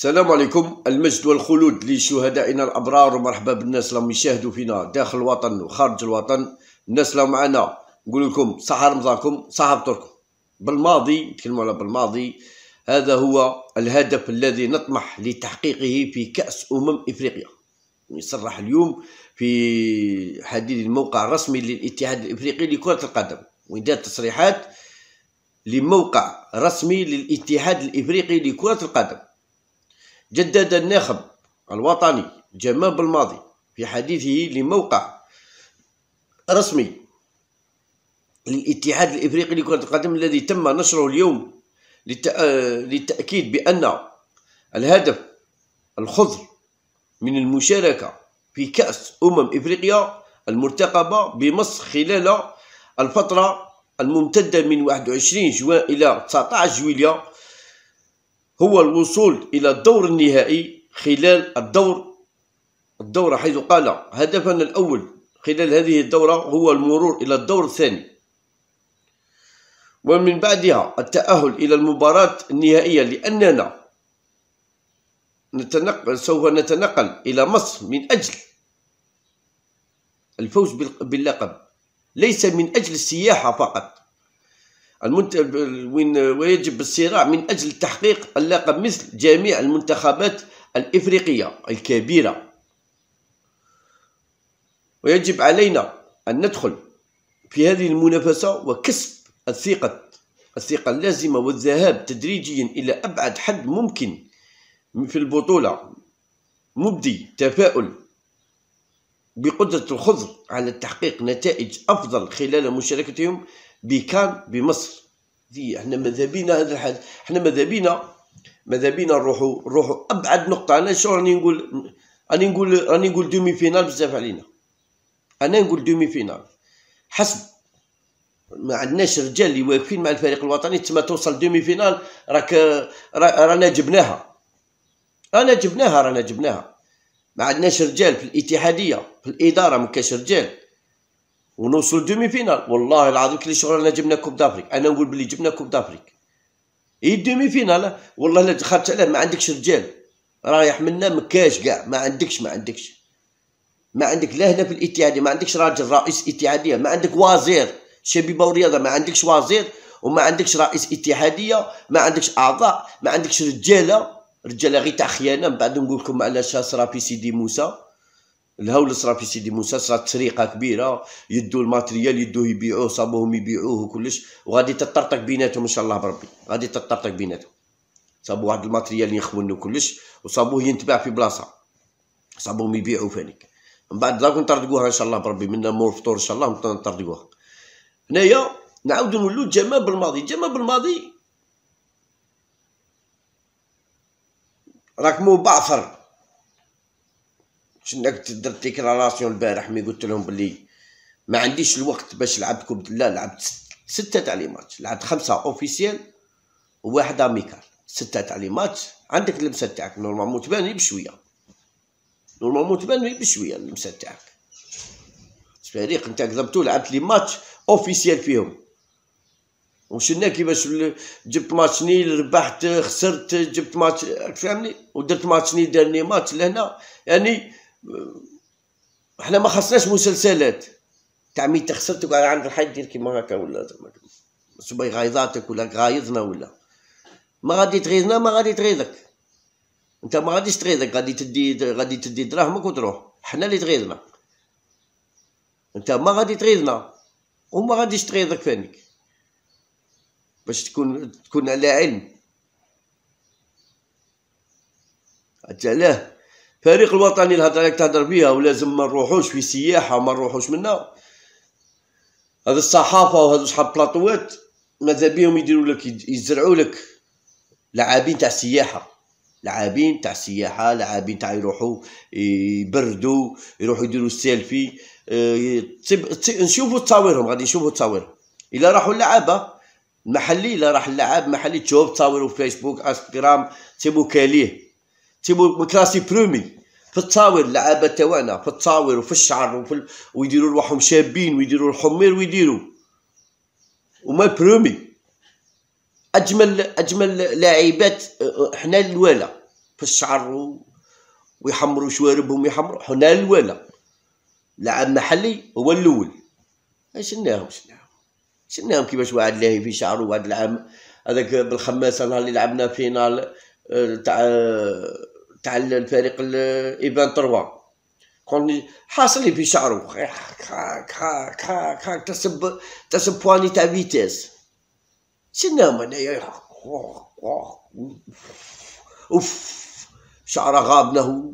السلام عليكم المجد والخلود لشهدائنا الابرار ومرحبا بالناس اللي يشاهدوا فينا داخل الوطن وخارج الوطن الناس اللي معنا نقول لكم صحه رمضانكم صحه بتركم بالماضي نتكلموا على بالماضي هذا هو الهدف الذي نطمح لتحقيقه في كاس امم افريقيا يصرح اليوم في حديد الموقع الرسمي للاتحاد الافريقي لكره القدم وين دار تصريحات لموقع رسمي للاتحاد الافريقي لكره القدم جدد الناخب الوطني جمال بالماضي في حديثه لموقع رسمي للاتحاد الافريقي لكرة القدم الذي تم نشره اليوم آه، للتأكيد بأن الهدف الخضر من المشاركة في كأس أمم إفريقيا المرتقبة بمصر خلال الفترة الممتدة من 21 جوان إلى 19 جويلية هو الوصول إلى الدور النهائي خلال الدور الدورة حيث قال هدفنا الأول خلال هذه الدورة هو المرور إلى الدور الثاني ومن بعدها التأهل إلى المباراة النهائية لأننا نتنقل سوف نتنقل إلى مصر من أجل الفوز باللقب ليس من أجل السياحة فقط وين ويجب الصراع من أجل تحقيق اللقب مثل جميع المنتخبات الإفريقية الكبيرة ويجب علينا أن ندخل في هذه المنافسة وكسب الثقة الثقة اللازمة والذهاب تدريجيا إلى أبعد حد ممكن في البطولة مبدي تفاؤل بقدرة الخضر على تحقيق نتائج أفضل خلال مشاركتهم بكان بمصر دي احنا ماذا بينا هذا الحد احنا ماذا بينا ماذا بينا نروحوا نروحوا ابعد نقطه انا شو راني نقول راني نقول راني نقول دومي فينال بزاف علينا انا نقول دومي فينال حسب ما عندناش رجال اللي واقفين مع الفريق الوطني تما توصل دومي فينال راك رانا جبناها رانا جبناها رانا جبناها ما عندناش رجال في الاتحاديه في الاداره ما كاش رجال ونوصل دومي فينال والله العظيم كل شغل انا جبنا كوب دافريك انا نقول بلي جبنا كوب دافريك اي دومي فينال والله لا دخلت عليه ما عندكش رجال رايح منا ما كاش كاع ما عندكش ما عندكش ما عندك لا هنا في الاتحاديه ما عندكش راجل رئيس اتحاديه ما عندك وزير شبيبه ورياضه ما عندكش وزير وما عندكش رئيس اتحاديه ما عندكش اعضاء ما عندكش رجاله رجاله غير تاع خيانه من بعد نقول لكم علاش صرا في سيدي موسى الهول صرا في سيدي موسى صرات سرقه كبيره يدو الماتريال يدوه يبيعوه صابوهم يبيعوه وكلش وغادي تطرطق بيناتهم ان شاء الله بربي غادي تطرطق بيناتهم صابوا واحد الماتريال يخونوا كلش وصابوه ينتباع في بلاصه صابوهم يبيعوا فانيك من بعد دراك نطردقوها ان شاء الله بربي منا مور فطور ان شاء الله نطردقوها هنايا نعاودو نولو جمال بالماضي جمال بالماضي راك مبعثر شنك درت ديكلاراسيون البارح مي قلت لهم بلي ما عنديش الوقت باش كوب لا لعبت ستة تاع لي ماتش لعبت خمسة اوفيسيال وواحد اميكال ستة تاع لي ماتش عندك اللمسة تاعك نورمالمون تبان لي بشوية نورمالمون تبان لي بشوية اللمسة تاعك الفريق انت كذبتو لعبت لي ماتش اوفيسيال فيهم وشلنا كيفاش جبت ماتش نيل ربحت خسرت جبت ماتش فهمني ودرت ماتش نيل دارني ماتش لهنا يعني احنا ما خصناش مسلسلات تاع مي تخسرت وقاعد عندك الحي دير كيما هكا ولا زعما صبي غايضاتك ولا غايضنا ولا ما غادي تغيظنا ما غادي تغيظك انت ما غاديش تغيظك غادي تدي غادي تدي دراهمك وتروح حنا اللي تغيظنا انت ما غادي تغيظنا وما غاديش تغيظك فانيك باش تكون تكون على علم عرفت علاه الفريق الوطني الهضره اللي تهضر بها ولازم ما نروحوش في سياحه وما نروحوش منا هذا الصحافه وهذو صحاب بلاطوات ماذا بيهم يديروا لك يزرعوا لك لاعبين تاع السياحه لاعبين تاع السياحه لاعبين تاع يروحوا يبردوا يروحوا يديروا السيلفي آه، نشوفوا تصاويرهم غادي نشوفوا تصاويرهم الا راحوا اللعابه المحلي الا راح اللعاب محلي تشوف تصاويرو في فيسبوك انستغرام تيبو كاليه تيبو كلاسي برومي في التصاوير اللعابه تاعنا في التصاوير وفي الشعر وفي ال... ويديروا روحهم شابين ويديروا الحمير ويديروا وما برومي اجمل اجمل لاعبات حنا الوالا في الشعر و... ويحمروا شواربهم يحمروا حنا الوالا لاعب محلي هو الاول اش شناهم شناهم شناهم كيفاش واحد لاهي في شعره واحد العام هذاك بالخماسه نهار اللي لعبنا فينال آه، تاع آه، تاع الفريق ايفان تروا كون حاصل في شعره هاك هاك هاك هاك تسب تسب بواني تاع فيتيس شناهم هنايا اوف شعره غابنا له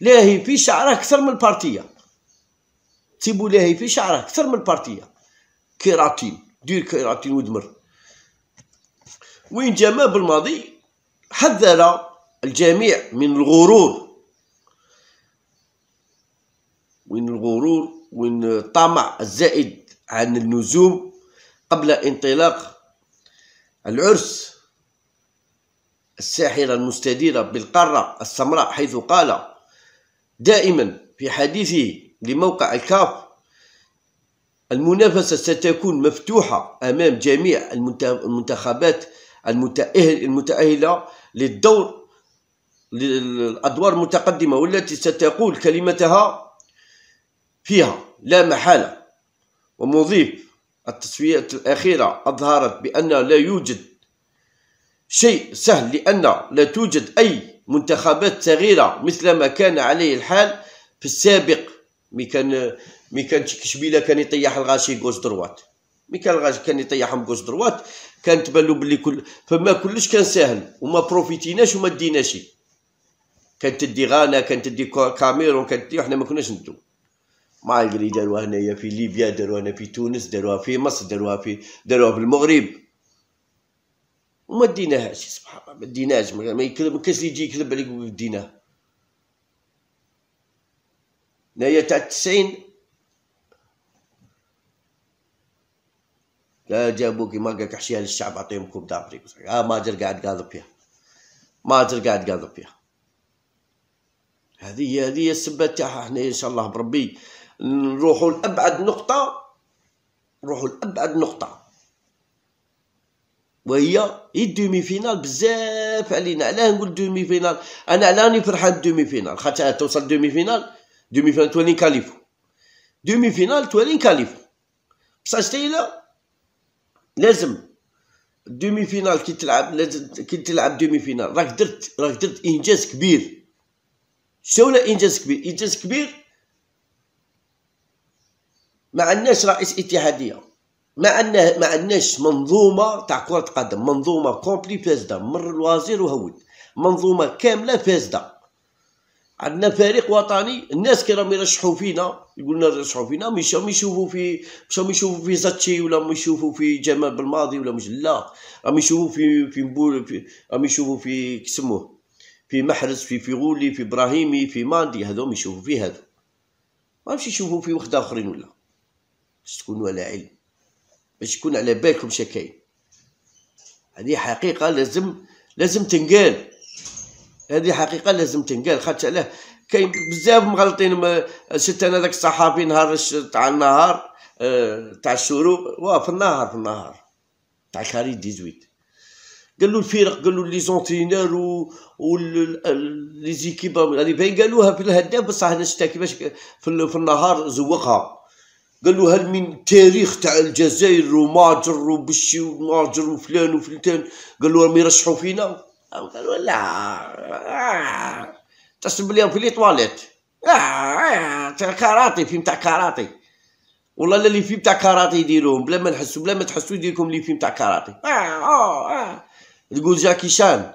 لاهي في شعره اكثر من البارتيه تيبو لاهي في شعره اكثر من البارتيه كيراتين دير كيراتين ودمر وين جاء بالماضي حذر الجميع من الغرور وين الغرور وين الطمع الزائد عن النزوم قبل انطلاق العرس الساحرة المستديرة بالقارة السمراء حيث قال دائما في حديثه لموقع الكاف المنافسة ستكون مفتوحة أمام جميع المنتخبات المتأهل المتأهلة للدور للأدوار المتقدمة والتي ستقول كلمتها فيها لا محالة ومضيف التصفيات الأخيرة أظهرت بأن لا يوجد شيء سهل لأن لا توجد أي منتخبات صغيرة مثل ما كان عليه الحال في السابق مي كان مي كانت كشبيله كان يطيح الغاشي كوز دروات مي كان الغاشي كان يطيحهم كوز دروات كان تبان له بلي كل فما كلش كان ساهل وما بروفيتيناش وما ديناش كانت تدي غانا كانت تدي كاميرون كانت تدي وحنا ما كناش ندو مالغري داروها هنايا في ليبيا داروها هنا في تونس داروها في مصر داروها في داروها في المغرب وما ديناهاش سبحان الله ما ديناهاش ما كانش يجي يكذب عليك ديناها هنايا تاع 90 جابوكي ما قالك حشيان للشعب اعطيهم كوب دافري آه ماجر قاعد قاضب فيها ماجر قاعد قاضب فيها هذه هذه السبه تاعها احنا ان شاء الله بربي نروحوا لابعد نقطه نروحوا لابعد نقطه وهي هي الدومي فينال بزاف علينا علاه نقول دومي فينال انا علاني فرحان دومي فينال خاطر توصل دومي فينال دومي فينال تولي كاليفو دومي فينال تولي كاليفو بصح شتي لازم دومي فينال كي تلعب لازم كي تلعب دومي فينال راك درت راك درت انجاز كبير شنو انجاز كبير انجاز كبير ما عندناش رئيس اتحاديه ما عندنا ما عندناش منظومه تاع كره قدم منظومه كومبلي فاسده من الوزير وهود منظومه كامله فاسده عندنا فريق وطني الناس كي راهم يرشحوا فينا يقولنا يرشحوا فينا مشاو يشوفوا في مشاو يشوفوا في زاتشي ولا يشوفوا في جمال بالماضي ولا مش لا راهم يشوفوا في في مبول في راهم يشوفوا في كسموه في محرز في فيغولي في ابراهيمي في ماندي هذوم يشوفوا في هذا ما مش يشوفوا في وحده اخرين ولا باش تكونوا على علم باش يكون على بالكم شكاين هذه حقيقه لازم لازم تنقال هذه حقيقه لازم تنقال خاطر علاه كاين بزاف مغلطين شفت انا ذاك الصحافي نهار تاع النهار آه، تاع الشروق واه في النهار في النهار تاع كاري 18 قالوا الفرق قالوا لي زونتينير و لي زيكيب غادي فين قالوها في الهداف بصح انا شفتها كيفاش في النهار زوقها قالوا هل من تاريخ تاع الجزائر وماجر وبشي وماجر وفلان وفلتان قالوا راهم يرشحوا فينا قالوا لا تحسب اليوم في لي تواليت كاراتي فيلم تاع كاراتي والله لا لي فيلم تاع كاراتي يديروهم بلا ما نحسوا بلا ما تحسوا يديركم لي فيلم تاع كاراتي تقول جاكي شان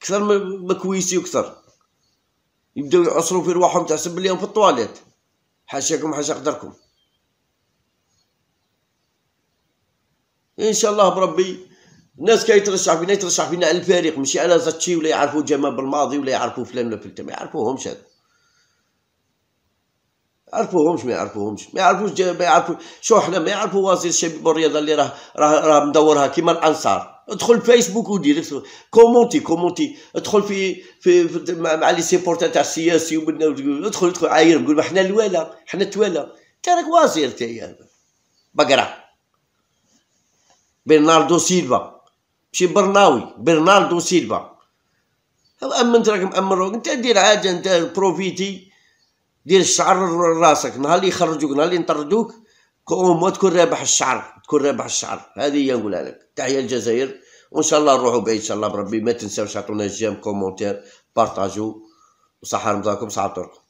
كثر ما كويسي وكثر يبداو يعصروا في رواحهم تحسب اليوم في الطواليت حاشاكم حاشا قدركم ان شاء الله بربي الناس كيترشح بينا يترشح بينا الفريق ماشي على زاتشي ولا يعرفوا جمال بالماضي ولا يعرفوا فلان ولا فلان ما يعرفوهمش هذا يعرفوهمش ما يعرفوهمش ما يعرفوش ما يعرفو شو حنا ما يعرفو وزير الشباب والرياضه اللي راه راه راه مدورها كيما الانصار ادخل فيسبوك ودير كومونتي كومونتي ادخل في في, في مع لي سيبورتا تاع السياسي ادخل ادخل عاير قول حنا الوالا حنا التوالا انت راك وزير انت بقره برناردو سيلفا شي برناوي برناردو سيلفا امنت راك مامن روحك انت دير حاجه انت بروفيتي دير الشعر راسك نهار اللي يخرجوك نهار اللي يطردوك ما تكون رابح الشعر تكون رابح الشعر هذه هي نقولها لك تحيه الجزائر وان شاء الله نروحوا بعيد ان شاء الله بربي ما تنساوش تعطونا جيم كومونتير بارطاجو وصحه رمضانكم صحه طرقكم